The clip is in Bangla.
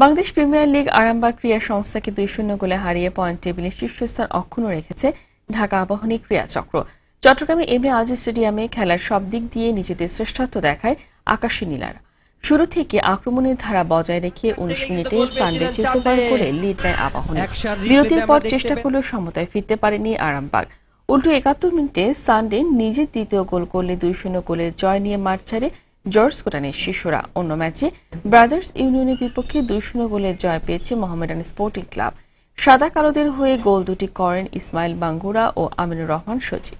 বাংলাদেশ প্রিমিয়ার লিগ আরামবাগ ক্রীড়া সংস্থাকে দুই শূন্য গোলে হারিয়ে পয়েন্ট টেবিলে শীর্ষস্থান অক্ষুণ্ণ রেখেছে ঢাকা আবাহনী ক্রীড়া চক্র চট্টগ্রামে এম এ আজ স্টেডিয়ামে খেলার সব দিক দিয়ে নিজেদের শ্রেষ্ঠত্ব দেখায় আকাশী নীলার শুরু থেকে আক্রমণের ধারা বজায় রেখে উনিশ মিনিটে সানডে চেসোপার করে লিড নেয় আবাহনী বিরতির পর চেষ্টা করলেও সমতায় ফিরতে পারেনি আরামবাগ উল্টো একাত্তর মিনিটে সানডে নিজের দ্বিতীয় গোল করলে দুই শূন্য গোলের জয় নিয়ে মাঠ ছাড়ে জর্জ কোটানের শিশুরা অন্য ম্যাচে ব্রাদার্স ইউনিয়নের বিপক্ষে দুই শূন্য গোলে জয় পেয়েছে মোহামেডান স্পোর্টিং ক্লাব সাদা কালোদের হয়ে গোল দুটি করেন ইসমাইল বাঙ্গুরা ও আমিনুর রহমান সচিব